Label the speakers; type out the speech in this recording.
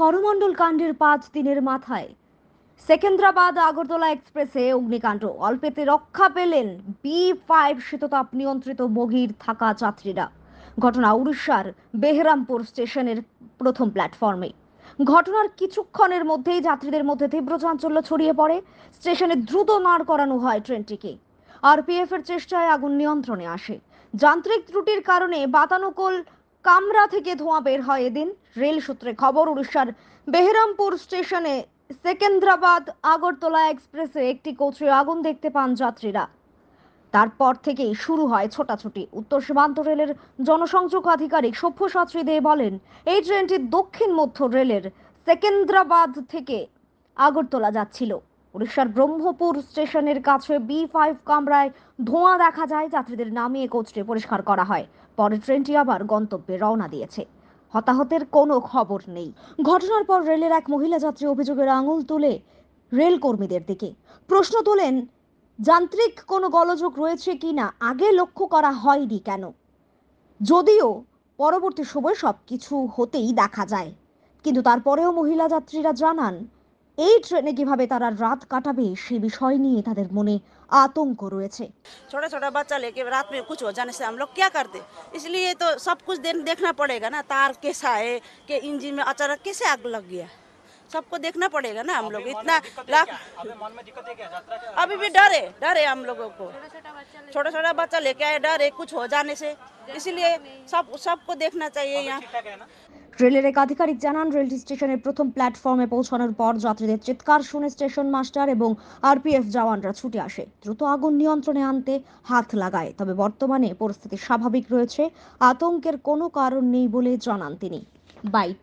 Speaker 1: করমণ্ডল কাণ্ডের পাঁচ দিনের মাথায় সেকেন্দ্রাবাদ আগরতলা এক্সপ্রেসে অগ্নিকাণ্ড অল্পেতে রক্ষা পেলেন বি ফাইভ শীততাপ নিয়ন্ত্রিত বগির থাকা যাত্রীরা ঘটনা উড়িষ্যার বেহরামপুর স্টেশনের প্রথম প্ল্যাটফর্মে ঘটনার কিছুক্ষণের মধ্যেই যাত্রীদের মধ্যে তীব্র চাঞ্চল্য ছড়িয়ে পড়ে স্টেশনে দ্রুত নাড় করানো হয় ট্রেনটিকে আরপিএফ এর চেষ্টায় আগুন নিয়ন্ত্রণে আসে যান্ত্রিক ত্রুটির কারণে বাতানুকূল কামরা থেকে ধোঁয়া বের হয় এদিন রেল সূত্রে খবর উড়িষ্যার বেহরামপুর স্টেশনে সেকেন্দ্রাবাদ আগরতলা এক্সপ্রেসে একটি কোচে আগুন দেখতে পান যাত্রীরা তারপর থেকেই শুরু হয় ছোটাছুটি উত্তর সীমান্ত রেলের জনসংযোগ আধিকারিক সভ্যসাচী দে বলেন এই ট্রেনটি দক্ষিণ মধ্য রেলের সেকেন্দ্রাবাদ থেকে আগরতলা যাচ্ছিল উড়িষ্যার ব্রহ্মপুর স্টেশনের কাছে বি ফাইভ কামরায় ধোঁয়া দেখা যায় যাত্রীদের নামিয়ে কোচটি পরিষ্কার করা হয় পরে ট্রেনটি আবার গন্তব্যে রওনা দিয়েছে হতাহতের কোনো খবর নেই ঘটনার পর রেলের এক মহিলা যাত্রী অভিযোগের আঙুল তুলে রেল কর্মীদের দিকে প্রশ্ন তোলেন যান্ত্রিক কোনো গলযোগ রয়েছে কি না আগে লক্ষ্য করা হয়নি কেন যদিও পরবর্তী সময় সব কিছু হতেই দেখা যায় কিন্তু তারপরেও মহিলা যাত্রীরা জানান এই ট্রেনে কিভাবে তারা রাত কাটাবে সে বিষয় নিয়ে তাদের মনে आतंक রয়েছে
Speaker 2: ছোট ছোট বাচ্চা लेके रात में कुछ हो जाने से हम लोग क्या करते इसलिए तो सब कुछ देखना पड़ेगा ना तार कैसा है कि इंजन में अचानक कैसे आग लग गया सबको देखना पड़ेगा ना हम लोग इतना लाख अभी भी डर है डर है हम लोगों को छोटा छोटा बच्चा लेके आए डर है कुछ हो जाने से इसलिए सब सबको देखना चाहिए यहाँ
Speaker 1: রেলের এক আধিকারিক জানান রেলটি স্টেশনের প্রথম প্ল্যাটফর্মে পৌঁছানোর পর যাত্রীদের চিৎকার শুনে স্টেশন মাস্টার এবং আরপিএফ জওয়ানরা ছুটে আসে দ্রুত আগুন নিয়ন্ত্রণে আনতে হাত লাগায় তবে বর্তমানে পরিস্থিতি স্বাভাবিক রয়েছে আতঙ্কের কোনো কারণ নেই বলে জানান তিনি বাইট